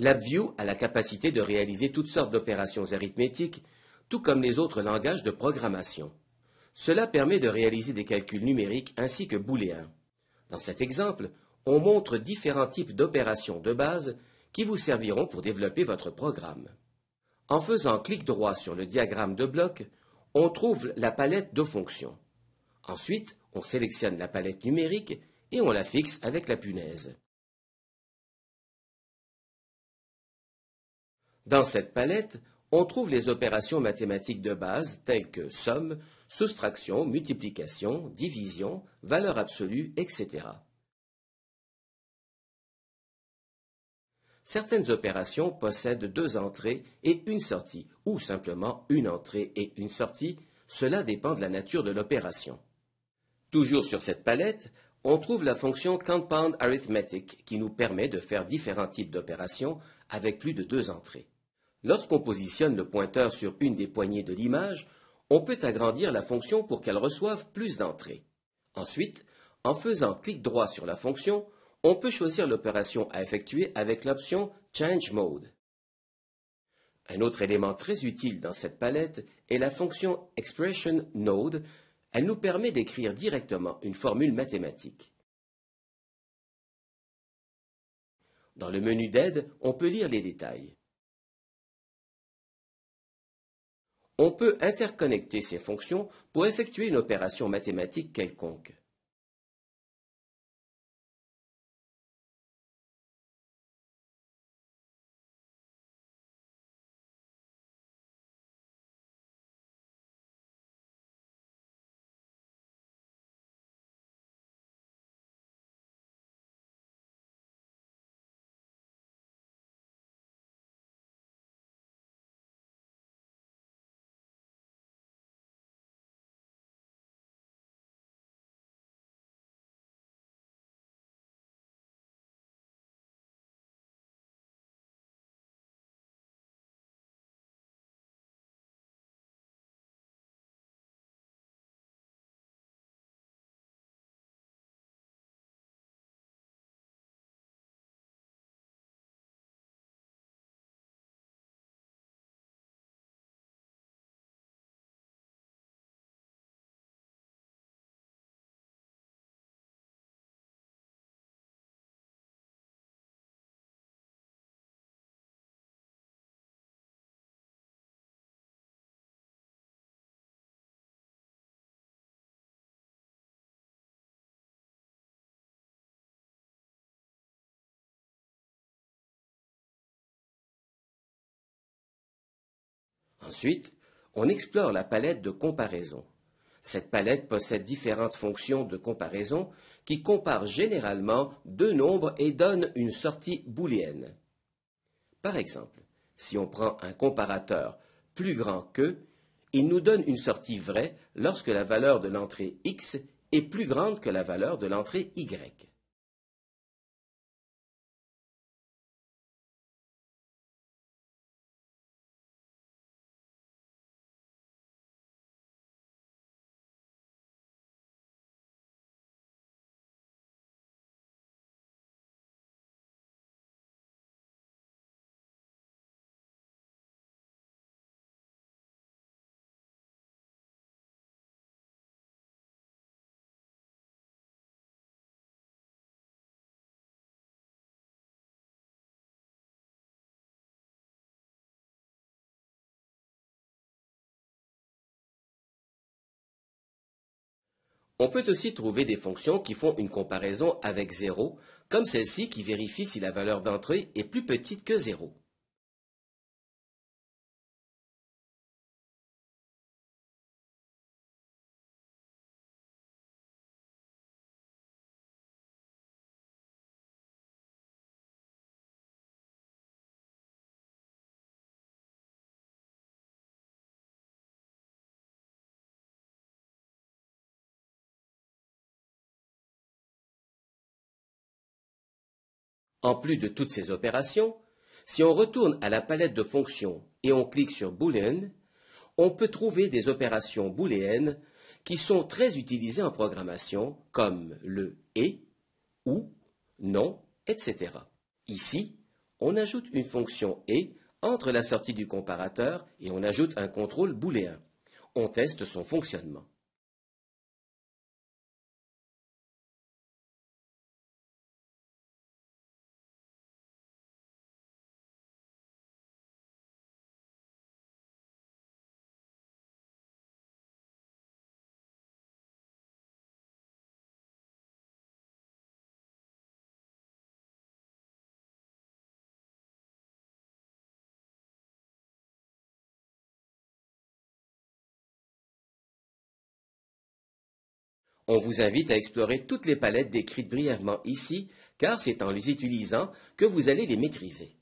LabVIEW a la capacité de réaliser toutes sortes d'opérations arithmétiques, tout comme les autres langages de programmation. Cela permet de réaliser des calculs numériques ainsi que booléens. Dans cet exemple, on montre différents types d'opérations de base qui vous serviront pour développer votre programme. En faisant clic droit sur le diagramme de bloc, on trouve la palette de fonctions. Ensuite, on sélectionne la palette numérique et on la fixe avec la punaise. Dans cette palette, on trouve les opérations mathématiques de base telles que somme, soustraction, multiplication, division, valeur absolue, etc. Certaines opérations possèdent deux entrées et une sortie, ou simplement une entrée et une sortie, cela dépend de la nature de l'opération. Toujours sur cette palette, on trouve la fonction Compound Arithmetic qui nous permet de faire différents types d'opérations avec plus de deux entrées. Lorsqu'on positionne le pointeur sur une des poignées de l'image, on peut agrandir la fonction pour qu'elle reçoive plus d'entrées. Ensuite, en faisant clic droit sur la fonction, on peut choisir l'opération à effectuer avec l'option Change Mode. Un autre élément très utile dans cette palette est la fonction Expression Node. Elle nous permet d'écrire directement une formule mathématique. Dans le menu d'aide, on peut lire les détails. on peut interconnecter ces fonctions pour effectuer une opération mathématique quelconque. Ensuite, on explore la palette de comparaison. Cette palette possède différentes fonctions de comparaison qui comparent généralement deux nombres et donnent une sortie booléenne. Par exemple, si on prend un comparateur plus grand que, il nous donne une sortie vraie lorsque la valeur de l'entrée x est plus grande que la valeur de l'entrée y. On peut aussi trouver des fonctions qui font une comparaison avec 0, comme celle-ci qui vérifie si la valeur d'entrée est plus petite que 0. En plus de toutes ces opérations, si on retourne à la palette de fonctions et on clique sur Boolean, on peut trouver des opérations booléennes qui sont très utilisées en programmation comme le et, ou, non, etc. Ici, on ajoute une fonction et entre la sortie du comparateur et on ajoute un contrôle booléen. On teste son fonctionnement. On vous invite à explorer toutes les palettes décrites brièvement ici, car c'est en les utilisant que vous allez les maîtriser.